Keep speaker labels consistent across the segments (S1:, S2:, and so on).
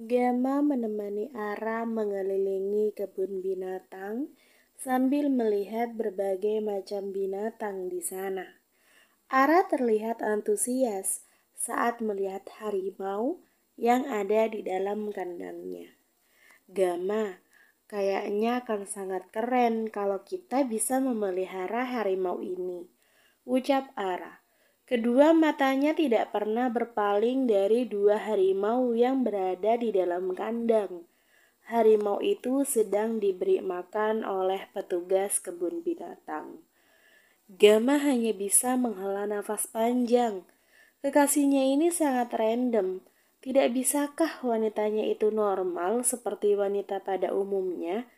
S1: Gema menemani Ara mengelilingi kebun binatang sambil melihat berbagai macam binatang di sana. Ara terlihat antusias saat melihat harimau yang ada di dalam kandangnya. Gama, kayaknya akan sangat keren kalau kita bisa memelihara harimau ini, ucap Ara. Kedua matanya tidak pernah berpaling dari dua harimau yang berada di dalam kandang. Harimau itu sedang diberi makan oleh petugas kebun binatang. Gama hanya bisa menghela nafas panjang. Kekasihnya ini sangat random. Tidak bisakah wanitanya itu normal seperti wanita pada umumnya?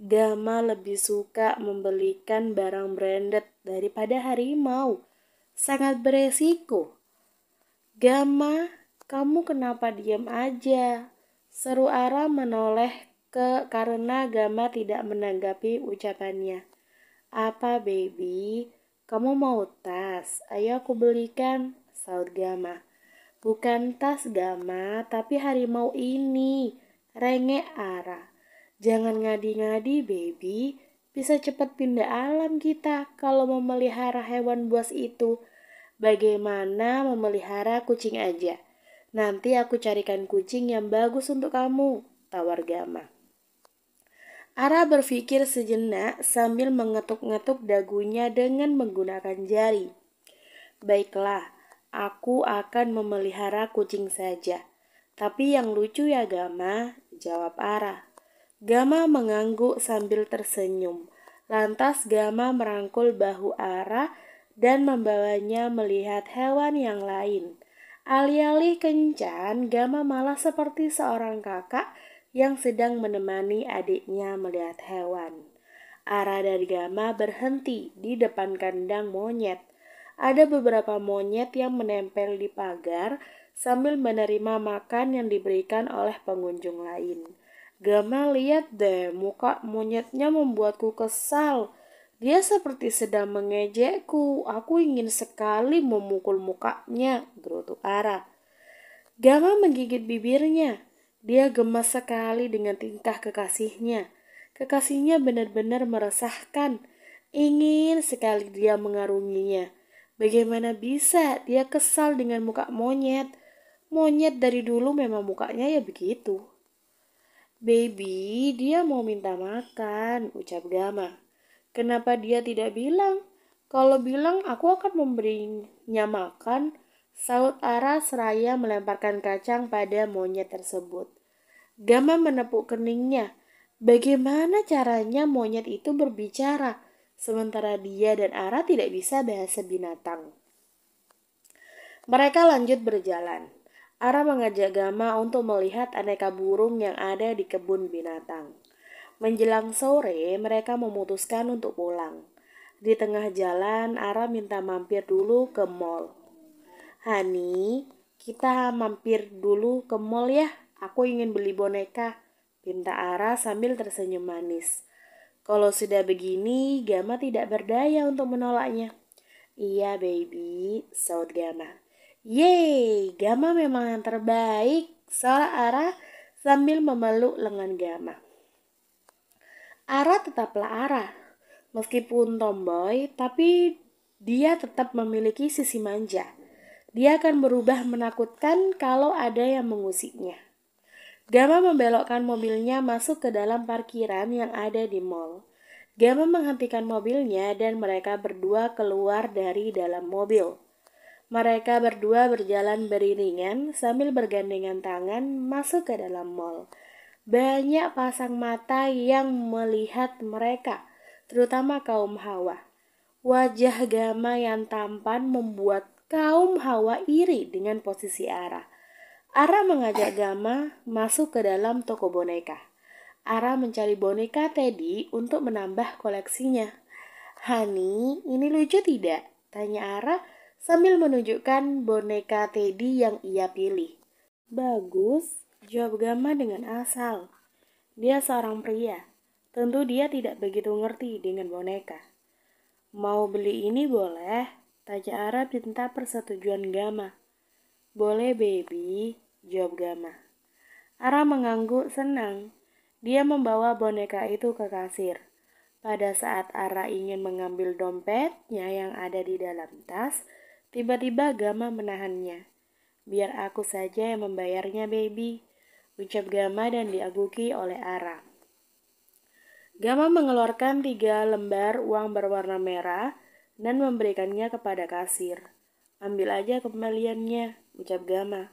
S1: Gama lebih suka membelikan barang branded daripada harimau sangat beresiko. Gama, kamu kenapa diam aja? Seru Ara menoleh ke karena Gama tidak menanggapi ucapannya. Apa baby? Kamu mau tas? Ayo aku belikan, saut Gama. Bukan tas Gama, tapi harimau ini. Renge Ara. Jangan ngadi-ngadi, baby. Bisa cepat pindah alam kita kalau memelihara hewan buas itu. Bagaimana memelihara kucing aja? Nanti aku carikan kucing yang bagus untuk kamu, tawar Gama. Ara berpikir sejenak sambil mengetuk-ngetuk dagunya dengan menggunakan jari. Baiklah, aku akan memelihara kucing saja. Tapi yang lucu ya Gama, jawab Ara. Gama mengangguk sambil tersenyum. Lantas Gama merangkul bahu Ara dan membawanya melihat hewan yang lain. Alih-alih kencan, Gama malah seperti seorang kakak yang sedang menemani adiknya melihat hewan. Ara dan Gama berhenti di depan kandang monyet. Ada beberapa monyet yang menempel di pagar sambil menerima makan yang diberikan oleh pengunjung lain. Gama lihat deh, muka monyetnya membuatku kesal. Dia seperti sedang mengejekku. Aku ingin sekali memukul mukanya, gerutu Ara. Gama menggigit bibirnya. Dia gemas sekali dengan tingkah kekasihnya. Kekasihnya benar-benar meresahkan. Ingin sekali dia mengarunginya. Bagaimana bisa dia kesal dengan muka monyet? Monyet dari dulu memang mukanya ya begitu. Baby, dia mau minta makan, ucap Gama. Kenapa dia tidak bilang? Kalau bilang aku akan memberinya makan, saut Ara seraya melemparkan kacang pada monyet tersebut. Gama menepuk keningnya. Bagaimana caranya monyet itu berbicara, sementara dia dan Ara tidak bisa bahasa binatang. Mereka lanjut berjalan. Ara mengajak Gama untuk melihat aneka burung yang ada di kebun binatang. Menjelang sore, mereka memutuskan untuk pulang. Di tengah jalan, Ara minta mampir dulu ke mall. Hani, kita mampir dulu ke mall ya. Aku ingin beli boneka, pinta Ara sambil tersenyum manis. Kalau sudah begini, Gama tidak berdaya untuk menolaknya. Iya, baby, saut Gama. Yeay, Gama memang yang terbaik. Seolah Ara sambil memeluk lengan Gama. Ara tetaplah Ara. Meskipun tomboy, tapi dia tetap memiliki sisi manja. Dia akan berubah menakutkan kalau ada yang mengusiknya. Gama membelokkan mobilnya masuk ke dalam parkiran yang ada di mall. Gama menghentikan mobilnya dan mereka berdua keluar dari dalam mobil. Mereka berdua berjalan beriringan sambil bergandengan tangan masuk ke dalam mall. Banyak pasang mata yang melihat mereka, terutama kaum Hawa. Wajah Gama yang tampan membuat kaum Hawa iri dengan posisi Ara. Ara mengajak Gama masuk ke dalam toko boneka. Ara mencari boneka Teddy untuk menambah koleksinya. Hani, ini lucu tidak? Tanya Ara sambil menunjukkan boneka Teddy yang ia pilih. Bagus, jawab Gama dengan asal. Dia seorang pria. Tentu dia tidak begitu ngerti dengan boneka. Mau beli ini boleh, tanya Arab minta persetujuan Gama. Boleh, baby, jawab Gama. Ara mengangguk senang. Dia membawa boneka itu ke kasir. Pada saat Ara ingin mengambil dompetnya yang ada di dalam tas, Tiba-tiba Gama menahannya. Biar aku saja yang membayarnya, baby. Ucap Gama dan diaguki oleh Ara. Gama mengeluarkan tiga lembar uang berwarna merah dan memberikannya kepada kasir. Ambil aja kembaliannya, ucap Gama.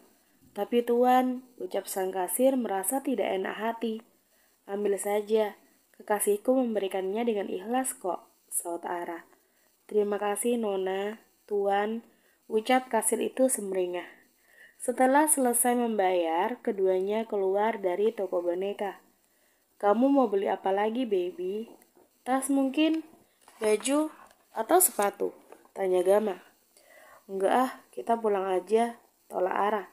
S1: Tapi tuan, ucap sang kasir merasa tidak enak hati. Ambil saja, kekasihku memberikannya dengan ikhlas kok, saut Ara. Terima kasih, Nona, Tuan, ucap kasir itu semeringah. Setelah selesai membayar, keduanya keluar dari toko boneka. Kamu mau beli apa lagi, baby? Tas mungkin? Baju? Atau sepatu? Tanya Gama. Enggak ah, kita pulang aja, tolak Ara.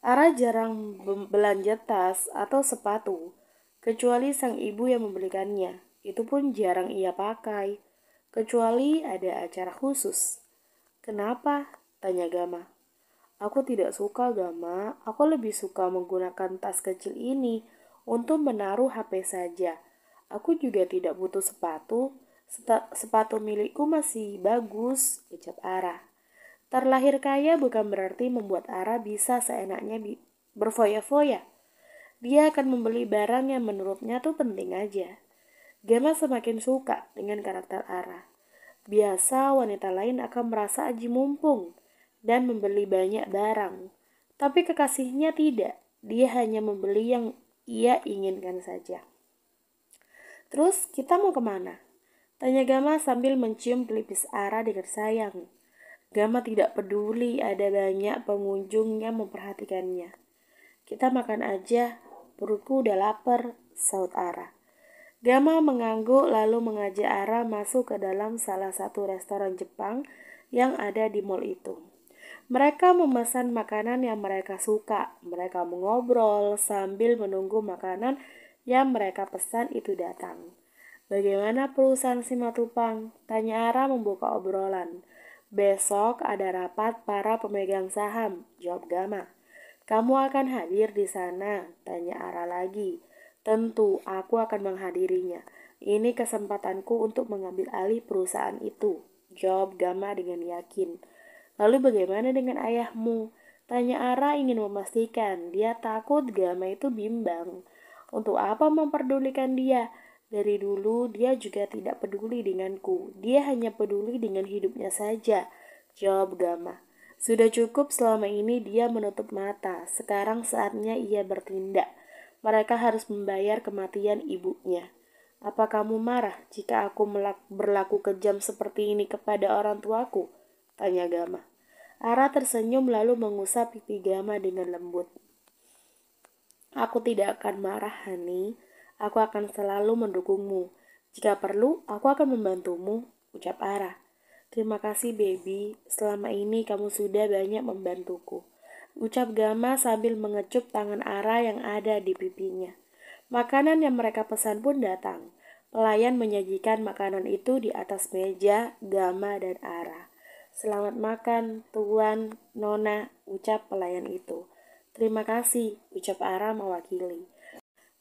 S1: Ara jarang belanja tas atau sepatu, kecuali sang ibu yang membelikannya. Itu pun jarang ia pakai, kecuali ada acara khusus. Kenapa? Tanya Gama. Aku tidak suka Gama, aku lebih suka menggunakan tas kecil ini untuk menaruh HP saja. Aku juga tidak butuh sepatu, sepatu milikku masih bagus, ucap Ara. Terlahir kaya bukan berarti membuat Ara bisa seenaknya berfoya-foya. Dia akan membeli barang yang menurutnya tuh penting aja. Gama semakin suka dengan karakter Ara. Biasa wanita lain akan merasa aji mumpung dan membeli banyak barang. Tapi kekasihnya tidak, dia hanya membeli yang ia inginkan saja. Terus kita mau kemana? Tanya Gama sambil mencium pelipis arah dengan sayang. Gama tidak peduli ada banyak pengunjung yang memperhatikannya. Kita makan aja, perutku udah lapar, saut arah. Gama mengangguk lalu mengajak Ara masuk ke dalam salah satu restoran Jepang yang ada di mall itu. Mereka memesan makanan yang mereka suka. Mereka mengobrol sambil menunggu makanan yang mereka pesan itu datang. Bagaimana perusahaan Simatupang? Tanya Ara membuka obrolan. Besok ada rapat para pemegang saham, jawab Gama. Kamu akan hadir di sana, tanya Ara lagi. Tentu aku akan menghadirinya. Ini kesempatanku untuk mengambil alih perusahaan itu. Jawab Gama dengan yakin. Lalu bagaimana dengan ayahmu? Tanya Ara ingin memastikan. Dia takut Gama itu bimbang. Untuk apa memperdulikan dia? Dari dulu dia juga tidak peduli denganku. Dia hanya peduli dengan hidupnya saja. Jawab Gama. Sudah cukup selama ini dia menutup mata. Sekarang saatnya ia bertindak mereka harus membayar kematian ibunya. Apa kamu marah jika aku berlaku kejam seperti ini kepada orang tuaku? Tanya Gama. Ara tersenyum lalu mengusap pipi Gama dengan lembut. Aku tidak akan marah, Hani. Aku akan selalu mendukungmu. Jika perlu, aku akan membantumu, ucap Ara. Terima kasih, baby. Selama ini kamu sudah banyak membantuku ucap Gama sambil mengecup tangan Ara yang ada di pipinya. Makanan yang mereka pesan pun datang. Pelayan menyajikan makanan itu di atas meja Gama dan Ara. Selamat makan, Tuan, Nona, ucap pelayan itu. Terima kasih, ucap Ara mewakili.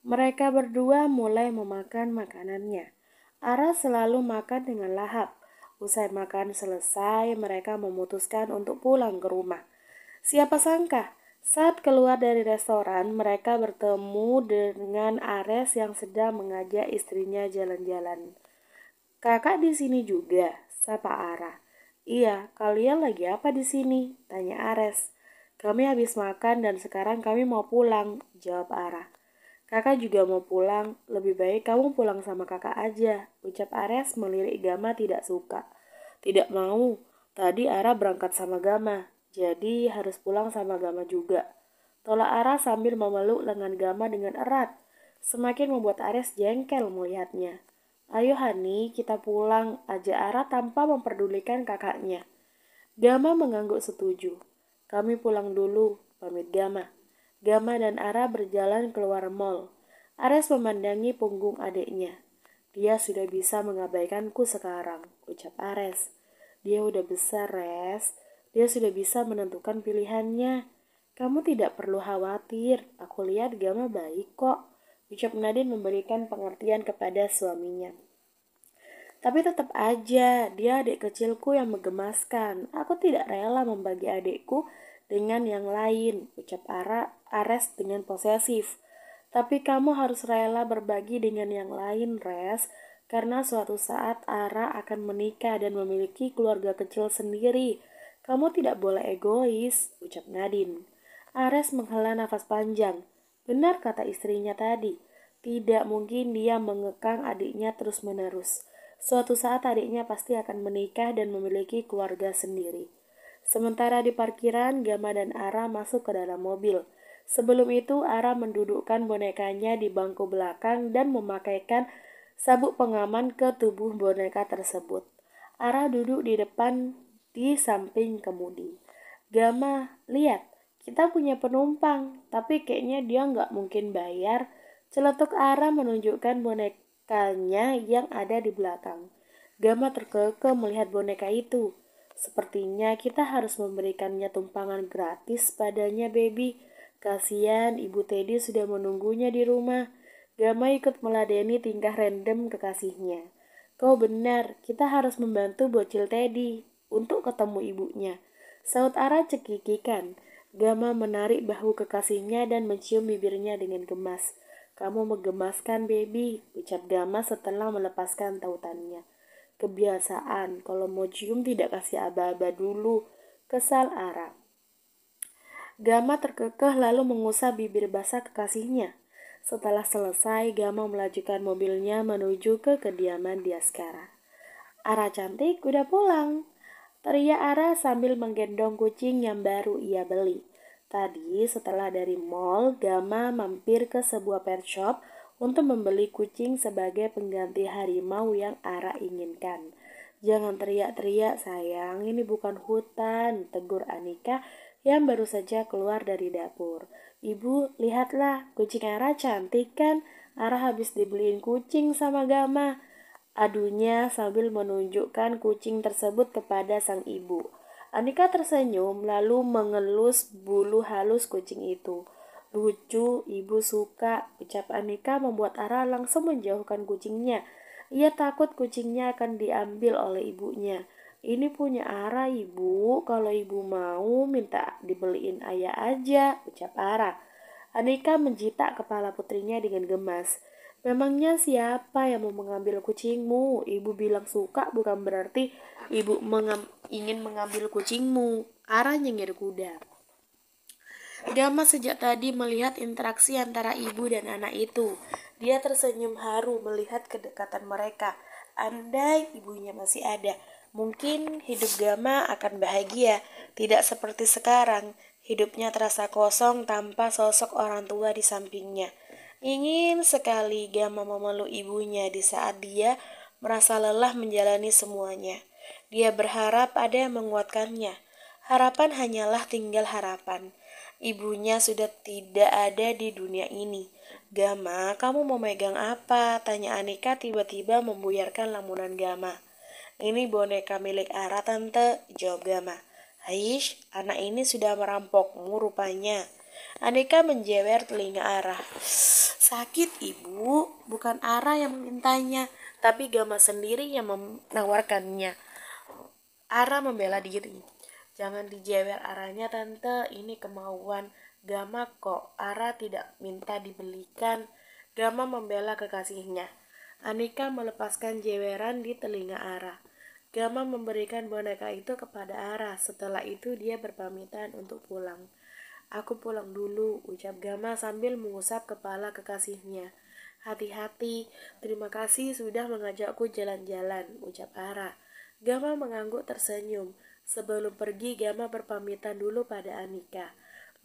S1: Mereka berdua mulai memakan makanannya. Ara selalu makan dengan lahap. Usai makan selesai, mereka memutuskan untuk pulang ke rumah. Siapa sangka, saat keluar dari restoran, mereka bertemu dengan Ares yang sedang mengajak istrinya jalan-jalan. Kakak di sini juga, sapa Ara. Iya, kalian lagi apa di sini? Tanya Ares. Kami habis makan dan sekarang kami mau pulang, jawab Ara. Kakak juga mau pulang, lebih baik kamu pulang sama kakak aja, ucap Ares melirik Gama tidak suka. Tidak mau, tadi Ara berangkat sama Gama, jadi harus pulang sama Gama juga. Tolak Ara sambil memeluk lengan Gama dengan erat. Semakin membuat Ares jengkel melihatnya. Ayo Hani, kita pulang aja Ara tanpa memperdulikan kakaknya. Gama mengangguk setuju. Kami pulang dulu, pamit Gama. Gama dan Ara berjalan keluar mall. Ares memandangi punggung adiknya. Dia sudah bisa mengabaikanku sekarang, ucap Ares. Dia udah besar, Res. Dia sudah bisa menentukan pilihannya. Kamu tidak perlu khawatir, aku lihat Gama baik kok, ucap Nadine memberikan pengertian kepada suaminya. Tapi tetap aja, dia adik kecilku yang menggemaskan. Aku tidak rela membagi adikku dengan yang lain, ucap Ara, Ares dengan posesif. Tapi kamu harus rela berbagi dengan yang lain, Res, karena suatu saat Ara akan menikah dan memiliki keluarga kecil sendiri kamu tidak boleh egois, ucap Nadine. Ares menghela nafas panjang. Benar kata istrinya tadi. Tidak mungkin dia mengekang adiknya terus-menerus. Suatu saat adiknya pasti akan menikah dan memiliki keluarga sendiri. Sementara di parkiran, Gama dan Ara masuk ke dalam mobil. Sebelum itu, Ara mendudukkan bonekanya di bangku belakang dan memakaikan sabuk pengaman ke tubuh boneka tersebut. Ara duduk di depan di samping kemudi. Gama, lihat, kita punya penumpang, tapi kayaknya dia nggak mungkin bayar. Celetuk arah menunjukkan bonekanya yang ada di belakang. Gama terkekeh melihat boneka itu. Sepertinya kita harus memberikannya tumpangan gratis padanya, baby. Kasihan, ibu Teddy sudah menunggunya di rumah. Gama ikut meladeni tingkah random kekasihnya. Kau benar, kita harus membantu bocil Teddy untuk ketemu ibunya. Saud Ara cekikikan. Gama menarik bahu kekasihnya dan mencium bibirnya dengan gemas. Kamu menggemaskan, baby, ucap Gama setelah melepaskan tautannya. Kebiasaan, kalau mau cium tidak kasih aba-aba dulu. Kesal Ara. Gama terkekeh lalu mengusap bibir basah kekasihnya. Setelah selesai, Gama melajukan mobilnya menuju ke kediaman dia sekarang. Ara cantik udah pulang, Teriak Ara sambil menggendong kucing yang baru ia beli. Tadi setelah dari mall, Gama mampir ke sebuah pet shop untuk membeli kucing sebagai pengganti harimau yang Ara inginkan. Jangan teriak-teriak sayang, ini bukan hutan, tegur Anika yang baru saja keluar dari dapur. Ibu, lihatlah, kucing Ara cantik kan? Ara habis dibeliin kucing sama Gama adunya sambil menunjukkan kucing tersebut kepada sang ibu. Anika tersenyum lalu mengelus bulu halus kucing itu. Lucu, ibu suka, ucap Anika membuat Ara langsung menjauhkan kucingnya. Ia takut kucingnya akan diambil oleh ibunya. Ini punya Ara ibu, kalau ibu mau minta dibeliin ayah aja, ucap Ara. Anika menjitak kepala putrinya dengan gemas. Memangnya siapa yang mau mengambil kucingmu? Ibu bilang suka bukan berarti ibu mengam ingin mengambil kucingmu. Ara nyengir kuda. Gama sejak tadi melihat interaksi antara ibu dan anak itu. Dia tersenyum haru melihat kedekatan mereka. Andai ibunya masih ada, mungkin hidup Gama akan bahagia. Tidak seperti sekarang, hidupnya terasa kosong tanpa sosok orang tua di sampingnya. Ingin sekali Gama memeluk ibunya di saat dia merasa lelah menjalani semuanya. Dia berharap ada yang menguatkannya. Harapan hanyalah tinggal harapan. Ibunya sudah tidak ada di dunia ini. Gama, kamu mau megang apa? Tanya Anika tiba-tiba membuyarkan lamunan Gama. Ini boneka milik Ara, Tante, jawab Gama. Aish, anak ini sudah merampokmu rupanya. Anika menjewer telinga Ara. Sakit ibu, bukan Ara yang memintanya, tapi Gama sendiri yang menawarkannya. Ara membela diri. Jangan dijewer Aranya tante, ini kemauan Gama kok. Ara tidak minta dibelikan. Gama membela kekasihnya. Anika melepaskan jeweran di telinga Ara. Gama memberikan boneka itu kepada Ara. Setelah itu dia berpamitan untuk pulang. Aku pulang dulu, ucap Gama sambil mengusap kepala kekasihnya. Hati-hati, terima kasih sudah mengajakku jalan-jalan, ucap Ara. Gama mengangguk tersenyum. Sebelum pergi, Gama berpamitan dulu pada Anika.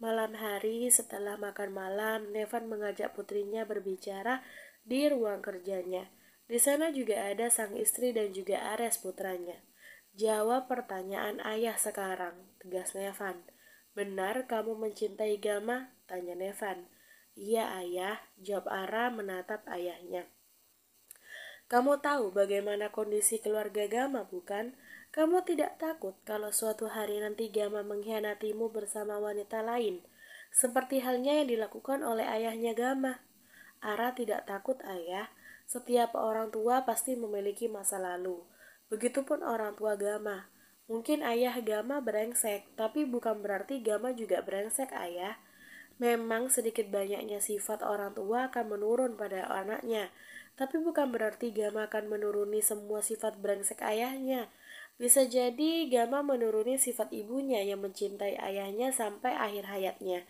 S1: Malam hari setelah makan malam, Nevan mengajak putrinya berbicara di ruang kerjanya. Di sana juga ada sang istri dan juga Ares putranya. Jawab pertanyaan ayah sekarang, tegas Nevan. Benar kamu mencintai Gama? Tanya Nevan. Iya ayah, jawab Ara menatap ayahnya. Kamu tahu bagaimana kondisi keluarga Gama bukan? Kamu tidak takut kalau suatu hari nanti Gama mengkhianatimu bersama wanita lain, seperti halnya yang dilakukan oleh ayahnya Gama. Ara tidak takut ayah, setiap orang tua pasti memiliki masa lalu. Begitupun orang tua Gama. Mungkin ayah Gama brengsek, tapi bukan berarti Gama juga brengsek ayah. Memang sedikit banyaknya sifat orang tua akan menurun pada anaknya, tapi bukan berarti Gama akan menuruni semua sifat brengsek ayahnya. Bisa jadi Gama menuruni sifat ibunya yang mencintai ayahnya sampai akhir hayatnya.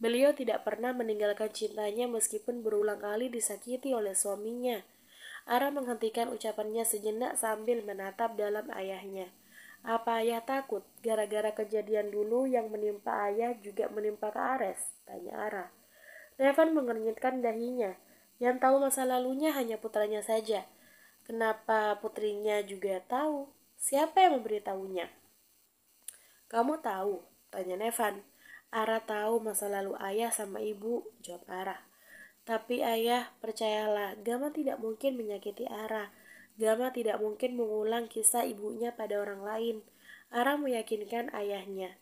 S1: Beliau tidak pernah meninggalkan cintanya meskipun berulang kali disakiti oleh suaminya. Ara menghentikan ucapannya sejenak sambil menatap dalam ayahnya. Apa ayah takut gara-gara kejadian dulu yang menimpa ayah juga menimpa ke Ares? Tanya Ara. Revan mengernyitkan dahinya. Yang tahu masa lalunya hanya putranya saja. Kenapa putrinya juga tahu? Siapa yang memberitahunya? Kamu tahu, tanya Nevan. Ara tahu masa lalu ayah sama ibu, jawab Ara. Tapi ayah, percayalah, Gama tidak mungkin menyakiti Ara. Gama tidak mungkin mengulang kisah ibunya pada orang lain. Ara meyakinkan ayahnya.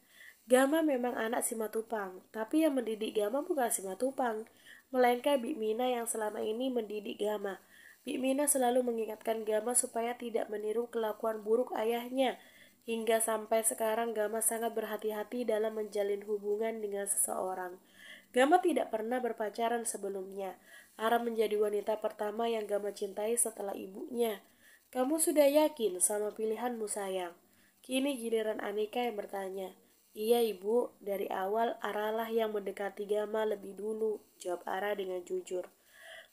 S1: Gama memang anak Simatupang, tapi yang mendidik Gama bukan Simatupang, melainkan Bikmina yang selama ini mendidik Gama. Bikmina selalu mengingatkan Gama supaya tidak meniru kelakuan buruk ayahnya. Hingga sampai sekarang Gama sangat berhati-hati dalam menjalin hubungan dengan seseorang. Gama tidak pernah berpacaran sebelumnya. Ara menjadi wanita pertama yang Gama cintai setelah ibunya. Kamu sudah yakin sama pilihanmu sayang? Kini giliran Anika yang bertanya. Iya ibu, dari awal Aralah yang mendekati Gama lebih dulu, jawab Ara dengan jujur.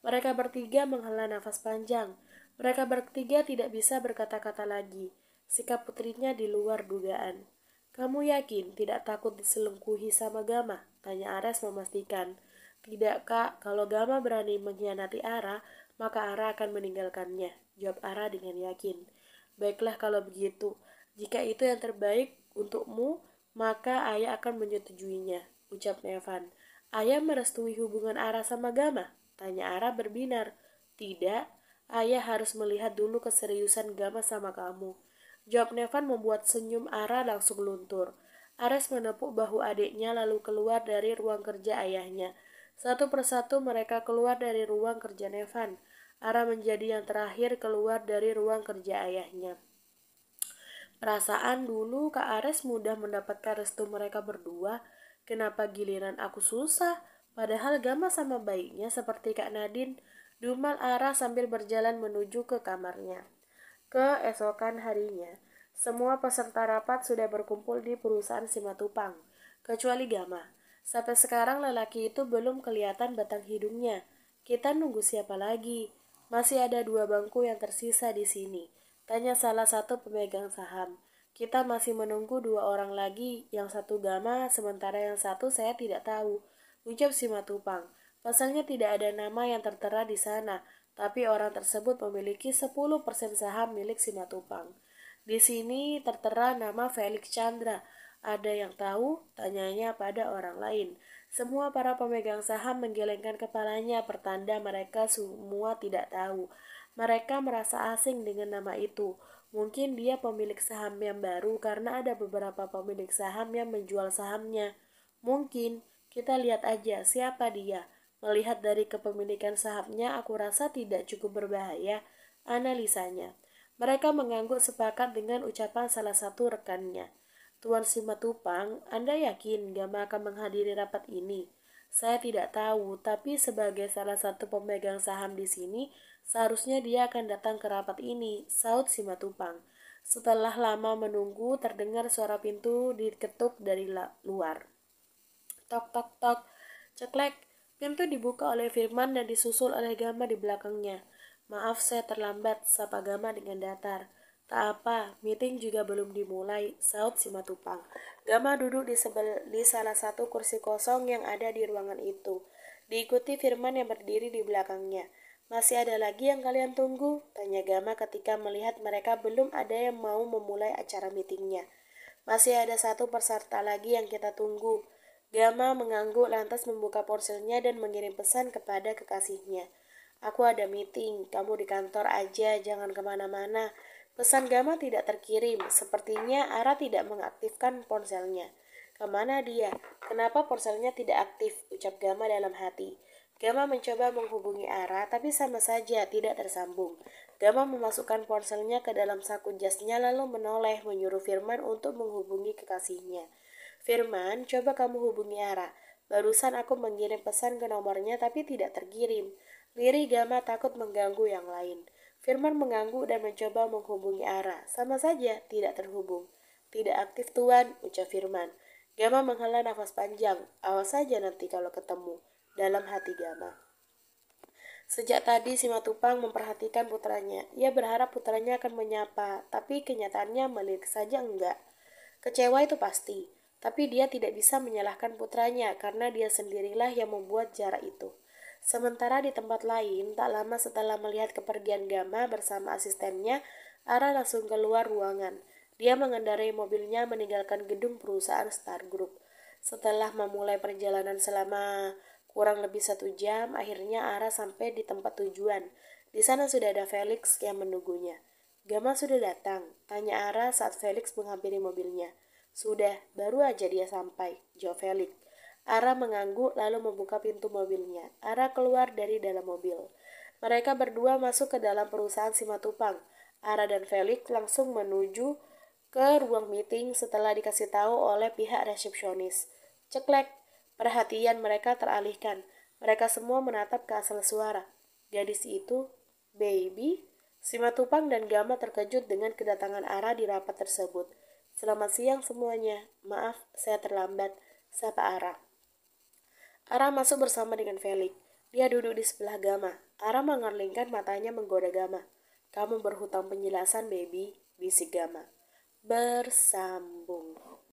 S1: Mereka bertiga menghela nafas panjang. Mereka bertiga tidak bisa berkata-kata lagi. Sikap putrinya di luar dugaan. Kamu yakin tidak takut diselengkuhi sama Gama? Tanya Ares memastikan. Tidak kak, kalau Gama berani mengkhianati Ara, maka Ara akan meninggalkannya. Jawab Ara dengan yakin. Baiklah kalau begitu, jika itu yang terbaik untukmu, maka ayah akan menyetujuinya, ucap Nevan. Ayah merestui hubungan Ara sama Gama? Tanya Ara berbinar. Tidak, ayah harus melihat dulu keseriusan Gama sama kamu. Jawab Nevan membuat senyum Ara langsung luntur. Ares menepuk bahu adiknya lalu keluar dari ruang kerja ayahnya. Satu persatu mereka keluar dari ruang kerja Nevan. Ara menjadi yang terakhir keluar dari ruang kerja ayahnya. Perasaan dulu Kak Ares mudah mendapatkan restu mereka berdua. Kenapa giliran aku susah? Padahal Gama sama baiknya seperti Kak Nadine. Dumal Ara sambil berjalan menuju ke kamarnya. Keesokan harinya, semua peserta rapat sudah berkumpul di perusahaan Simatupang, kecuali Gama. Sampai sekarang lelaki itu belum kelihatan batang hidungnya. Kita nunggu siapa lagi? Masih ada dua bangku yang tersisa di sini. Tanya salah satu pemegang saham. Kita masih menunggu dua orang lagi, yang satu Gama, sementara yang satu saya tidak tahu. Ucap Simatupang. Pasalnya tidak ada nama yang tertera di sana tapi orang tersebut memiliki 10% saham milik Simatupang. Di sini tertera nama Felix Chandra. Ada yang tahu? Tanyanya pada orang lain. Semua para pemegang saham menggelengkan kepalanya pertanda mereka semua tidak tahu. Mereka merasa asing dengan nama itu. Mungkin dia pemilik saham yang baru karena ada beberapa pemilik saham yang menjual sahamnya. Mungkin kita lihat aja siapa dia. Melihat dari kepemilikan sahamnya, aku rasa tidak cukup berbahaya analisanya. Mereka mengangguk sepakat dengan ucapan salah satu rekannya. Tuan Simatupang, Anda yakin Gama akan menghadiri rapat ini? Saya tidak tahu, tapi sebagai salah satu pemegang saham di sini, seharusnya dia akan datang ke rapat ini, saut Simatupang. Setelah lama menunggu, terdengar suara pintu diketuk dari luar. Tok tok tok, ceklek, Pintu dibuka oleh Firman dan disusul oleh Gama di belakangnya. Maaf saya terlambat, sapa Gama dengan datar. Tak apa, meeting juga belum dimulai, saut si Matupang. Gama duduk di, sebel di salah satu kursi kosong yang ada di ruangan itu. Diikuti Firman yang berdiri di belakangnya. Masih ada lagi yang kalian tunggu? Tanya Gama ketika melihat mereka belum ada yang mau memulai acara meetingnya. Masih ada satu peserta lagi yang kita tunggu. Gama mengangguk lantas membuka ponselnya dan mengirim pesan kepada kekasihnya. Aku ada meeting, kamu di kantor aja, jangan kemana-mana. Pesan Gama tidak terkirim, sepertinya Ara tidak mengaktifkan ponselnya. Kemana dia? Kenapa ponselnya tidak aktif? Ucap Gama dalam hati. Gama mencoba menghubungi Ara, tapi sama saja tidak tersambung. Gama memasukkan ponselnya ke dalam saku jasnya lalu menoleh menyuruh Firman untuk menghubungi kekasihnya. Firman, coba kamu hubungi Ara. Barusan aku mengirim pesan ke nomornya tapi tidak terkirim. Riri Gama takut mengganggu yang lain. Firman mengganggu dan mencoba menghubungi Ara. Sama saja, tidak terhubung. Tidak aktif tuan, ucap Firman. Gama menghela nafas panjang. Awas saja nanti kalau ketemu. Dalam hati Gama. Sejak tadi Simatupang memperhatikan putranya. Ia berharap putranya akan menyapa, tapi kenyataannya melirik saja enggak. Kecewa itu pasti. Tapi dia tidak bisa menyalahkan putranya karena dia sendirilah yang membuat jarak itu. Sementara di tempat lain, tak lama setelah melihat kepergian Gama bersama asistennya, Ara langsung keluar ruangan. Dia mengendarai mobilnya meninggalkan gedung perusahaan Star Group. Setelah memulai perjalanan selama kurang lebih satu jam, akhirnya Ara sampai di tempat tujuan. Di sana sudah ada Felix yang menunggunya. Gama sudah datang, tanya Ara saat Felix menghampiri mobilnya. Sudah, baru aja dia sampai, jawab Felix. Ara mengangguk lalu membuka pintu mobilnya. Ara keluar dari dalam mobil. Mereka berdua masuk ke dalam perusahaan Simatupang. Ara dan Felix langsung menuju ke ruang meeting setelah dikasih tahu oleh pihak resepsionis. Ceklek, perhatian mereka teralihkan. Mereka semua menatap ke asal suara. Gadis itu, baby, Simatupang dan Gama terkejut dengan kedatangan Ara di rapat tersebut. Selamat siang semuanya. Maaf, saya terlambat. Sapa Ara. Ara masuk bersama dengan Felix. Dia duduk di sebelah Gama. Ara mengerlingkan matanya menggoda Gama. Kamu berhutang penjelasan, baby, bisik Gama. Bersambung.